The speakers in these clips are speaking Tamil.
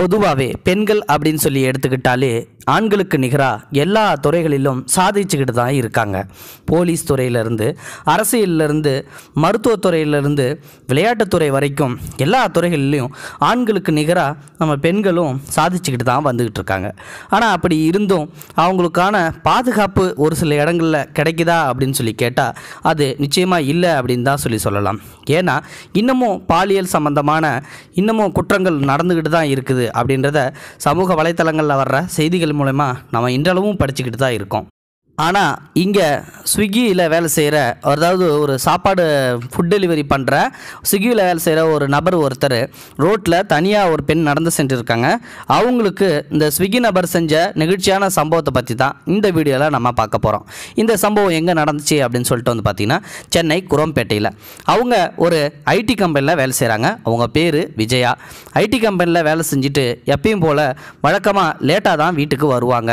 பொதுவாகவே பெண்கள் அப்படின்னு சொல்லி எடுத்துக்கிட்டாலே ஆண்களுக்கு நிகராக எல்லா துறைகளிலும் சாதிச்சுக்கிட்டு தான் இருக்காங்க போலீஸ் துறையிலேருந்து அரசியலிருந்து மருத்துவத்துறையிலிருந்து விளையாட்டுத்துறை வரைக்கும் எல்லா துறைகளிலையும் ஆண்களுக்கு நிகராக நம்ம பெண்களும் சாதிச்சுக்கிட்டு தான் வந்துக்கிட்டு இருக்காங்க ஆனால் அப்படி இருந்தும் அவங்களுக்கான பாதுகாப்பு ஒரு சில இடங்களில் கிடைக்குதா அப்படின்னு சொல்லி கேட்டால் அது நிச்சயமாக இல்லை அப்படின்னு தான் சொல்லி சொல்லலாம் ஏன்னா இன்னமும் பாலியல் சம்மந்தமான இன்னமும் குற்றங்கள் நடந்துக்கிட்டு தான் இருக்குது அப்படின்றத சமூக வலைத்தளங்களில் வர்ற செய்திகள் மூலயமா நம்ம இன்றளவும் படிச்சுக்கிட்டு தான் இருக்கோம் ஆனால் இங்கே ஸ்விக்கியில் வேலை செய்கிற அதாவது ஒரு சாப்பாடு ஃபுட் டெலிவரி பண்ணுற ஸ்விக்கியில் வேலை செய்கிற ஒரு நபர் ஒருத்தர் ரோட்டில் தனியாக ஒரு பெண் நடந்து சென்றிருக்காங்க அவங்களுக்கு இந்த ஸ்விக்கி நபர் செஞ்ச நெகிழ்ச்சியான சம்பவத்தை பற்றி தான் இந்த வீடியோவில் நம்ம பார்க்க போகிறோம் இந்த சம்பவம் எங்கே நடந்துச்சு அப்படின்னு சொல்லிட்டு வந்து பார்த்திங்கன்னா சென்னை குரம்பேட்டையில் அவங்க ஒரு ஐடி கம்பெனியில் வேலை செய்கிறாங்க அவங்க பேர் விஜயா ஐடி கம்பெனியில் வேலை செஞ்சுட்டு எப்பயும் போல் வழக்கமாக லேட்டாக தான் வீட்டுக்கு வருவாங்க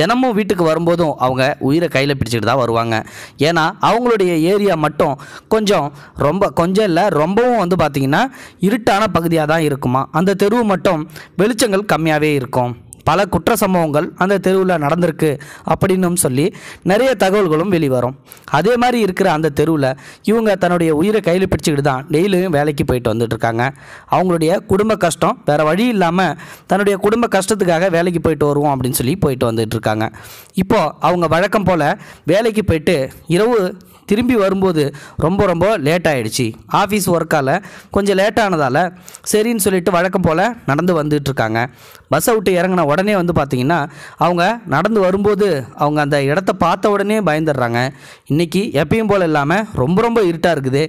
தினமும் வீட்டுக்கு வரும்போதும் அவங்க உயிரை கையில் பிடிச்சிட்டு தான் வருவாங்க ஏன்னா அவங்களுடைய ஏரியா மட்டும் கொஞ்சம் ரொம்ப கொஞ்சம் இல்லை ரொம்பவும் வந்து பார்த்திங்கன்னா இருட்டான பகுதியாக தான் இருக்குமா அந்த தெருவு மட்டும் வெளிச்சங்கள் கம்மியாகவே இருக்கும் பல குற்ற சம்பவங்கள் அந்த தெருவில் நடந்திருக்கு அப்படின்னு சொல்லி நிறைய தகவல்களும் வெளிவரும் அதே மாதிரி இருக்கிற அந்த தெருவில் இவங்க தன்னுடைய உயிரை கையில் பிடிச்சிக்கிட்டு தான் டெய்லியும் வேலைக்கு போயிட்டு வந்துட்டுருக்காங்க இருக்காங்க அவங்களுடைய குடும்ப கஷ்டம் வேறு வழி இல்லாமல் தன்னுடைய குடும்ப கஷ்டத்துக்காக வேலைக்கு போயிட்டு வருவோம் அப்படின்னு சொல்லி போயிட்டு வந்துட்டுருக்காங்க இப்போது அவங்க வழக்கம் போல் வேலைக்கு போயிட்டு இரவு திரும்பி வரும்போது ரொம்ப ரொம்ப லேட் ஆகிடுச்சு ஆஃபீஸ் ஒர்க்கால் கொஞ்சம் லேட்டானதால் சரின்னு சொல்லிட்டு வழக்கம் போல் நடந்து வந்துட்டுருக்காங்க பஸ்ஸை விட்டு இறங்கின உடனே வந்து பார்த்திங்கன்னா அவங்க நடந்து வரும்போது அவங்க அந்த இடத்த பார்த்த உடனே பயந்துடுறாங்க இன்றைக்கி எப்பயும் போல் இல்லாமல் ரொம்ப ரொம்ப இருட்டாக இருக்குது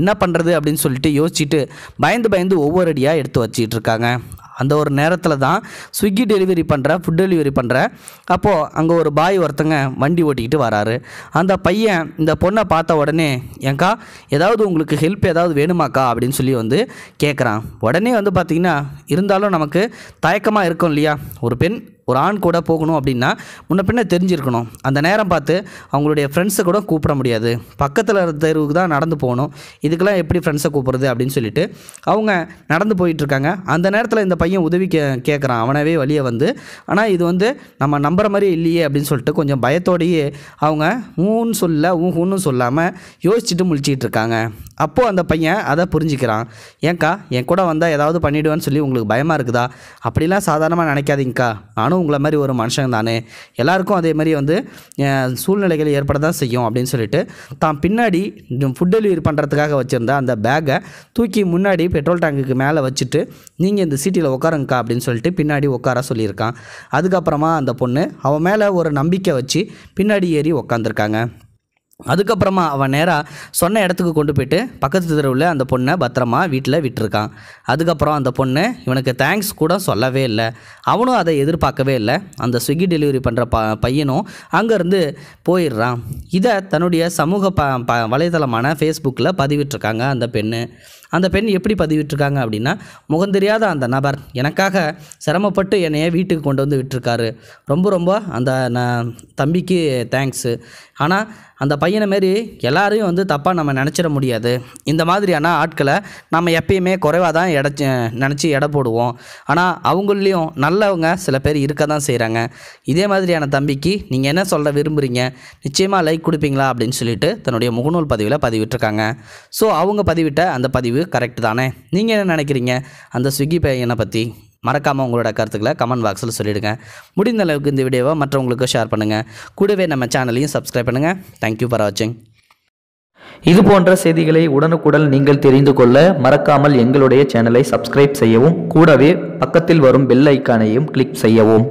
என்ன பண்ணுறது அப்படின்னு சொல்லிட்டு யோசிச்சுட்டு பயந்து பயந்து ஒவ்வொரு அடியாக எடுத்து வச்சிட்டு இருக்காங்க அந்த ஒரு நேரத்தில் தான் ஸ்விக்கி டெலிவரி பண்ணுற ஃபுட் டெலிவரி பண்ணுற அப்போது அங்கே ஒரு பாய் ஒருத்தங்க வண்டி ஓட்டிக்கிட்டு வராரு அந்த பையன் இந்த பொண்ணை பார்த்த உடனே ஏங்க்கா ஏதாவது உங்களுக்கு ஹெல்ப் ஏதாவது வேணுமாக்கா அப்படின்னு சொல்லி வந்து கேட்குறான் உடனே வந்து பார்த்திங்கன்னா இருந்தாலும் நமக்கு தயக்கமாக இருக்கும் இல்லையா ஒரு பெண் ஒரு ஆண் கூட போகணும் அப்படின்னா முன்ன பின்னே தெரிஞ்சிருக்கணும் அந்த நேரம் பார்த்து அவங்களுடைய ஃப்ரெண்ட்ஸை கூட கூப்பிட முடியாது பக்கத்தில் தெருவுக்கு தான் நடந்து போகணும் இதுக்கெல்லாம் எப்படி ஃப்ரெண்ட்ஸை கூப்பிட்றது அப்படின்னு சொல்லிட்டு அவங்க நடந்து போயிட்டுருக்காங்க அந்த நேரத்தில் இந்த பையன் உதவி கே கேட்குறான் அவனவே வழியை வந்து ஆனால் இது வந்து நம்ம நம்புகிற மாதிரி இல்லையே அப்படின்னு சொல்லிட்டு கொஞ்சம் பயத்தோடையே அவங்க ஊன்னு சொல்ல ஊன்னு சொல்லாமல் யோசிச்சுட்டு முழிச்சிக்கிட்டு இருக்காங்க அப்போது அந்த பையன் அதை புரிஞ்சுக்கிறான் ஏங்க்கா என் கூட வந்தால் ஏதாவது பண்ணிவிடுவேன்னு சொல்லி உங்களுக்கு பயமாக இருக்குதா அப்படிலாம் சாதாரணமாக நினைக்காதீங்கக்கா நானும் நானும் உங்களை மாதிரி ஒரு மனுஷன் தானே எல்லாருக்கும் அதே மாதிரி வந்து சூழ்நிலைகள் ஏற்பட தான் செய்யும் அப்படின்னு சொல்லிட்டு தான் பின்னாடி ஃபுட் டெலிவரி பண்ணுறதுக்காக வச்சுருந்த அந்த பேக்கை தூக்கி முன்னாடி பெட்ரோல் டேங்குக்கு மேலே வச்சுட்டு நீங்கள் இந்த சீட்டியில் உட்காருங்கக்கா அப்படின்னு சொல்லிட்டு பின்னாடி உட்கார சொல்லியிருக்கான் அதுக்கப்புறமா அந்த பொண்ணு அவன் மேலே ஒரு நம்பிக்கை வச்சு பின்னாடி ஏறி உக்காந்துருக்காங்க அதுக்கப்புறமா அவன் நேராக சொன்ன இடத்துக்கு கொண்டு போயிட்டு பக்கத்து தெருவில் அந்த பொண்ணை பத்திரமா வீட்டில் விட்டுருக்கான் அதுக்கப்புறம் அந்த பொண்ணு இவனுக்கு தேங்க்ஸ் கூட சொல்லவே இல்லை அவனும் அதை எதிர்பார்க்கவே இல்லை அந்த ஸ்விக்கி டெலிவரி பண்ணுற ப பையனும் அங்கேருந்து போயிடுறான் இதை தன்னுடைய சமூக ப ப வலைதளமான ஃபேஸ்புக்கில் பதிவிட்டிருக்காங்க அந்த பெண்ணு அந்த பெண் எப்படி பதிவிட்டிருக்காங்க அப்படின்னா முகந்தெரியாத அந்த நபர் எனக்காக சிரமப்பட்டு என்னைய வீட்டுக்கு கொண்டு வந்து விட்டுருக்காரு ரொம்ப ரொம்ப அந்த தம்பிக்கு தேங்க்ஸு ஆனால் அந்த பையனை மாரி எல்லாரையும் வந்து தப்பாக நம்ம நினச்சிட முடியாது இந்த மாதிரியான ஆட்களை நம்ம எப்பயுமே குறைவாக தான் எடை நினச்சி எடை போடுவோம் ஆனால் அவங்களையும் நல்லவங்க சில பேர் இருக்க தான் செய்கிறாங்க இதே மாதிரியான தம்பிக்கு நீங்கள் என்ன சொல்ல விரும்புகிறீங்க நிச்சயமாக லைக் கொடுப்பீங்களா அப்படின்னு சொல்லிட்டு தன்னுடைய முகநூல் பதிவில் பதிவிட்டுருக்காங்க ஸோ அவங்க பதிவிட்ட அந்த பதிவு கரெக்ட் தானே நீங்கள் என்ன நினைக்கிறீங்க அந்த ஸ்விக்கி பையனை பற்றி மறக்காமல் உங்களோட கருத்துக்களை கமெண்ட் பாக்ஸில் சொல்லிவிடுங்க முடிந்த அளவுக்கு இந்த வீடியோவை மற்றவங்களுக்கு ஷேர் பண்ணுங்கள் கூடவே நம்ம சேனலையும் சப்ஸ்கிரைப் பண்ணுங்கள் தேங்க்யூ ஃபார் வாட்சிங் இது போன்ற செய்திகளை உடனுக்குடன் நீங்கள் தெரிந்து கொள்ள மறக்காமல் எங்களுடைய சேனலை சப்ஸ்கிரைப் செய்யவும் கூடவே பக்கத்தில் வரும் பெல் ஐக்கானையும் கிளிக் செய்யவும்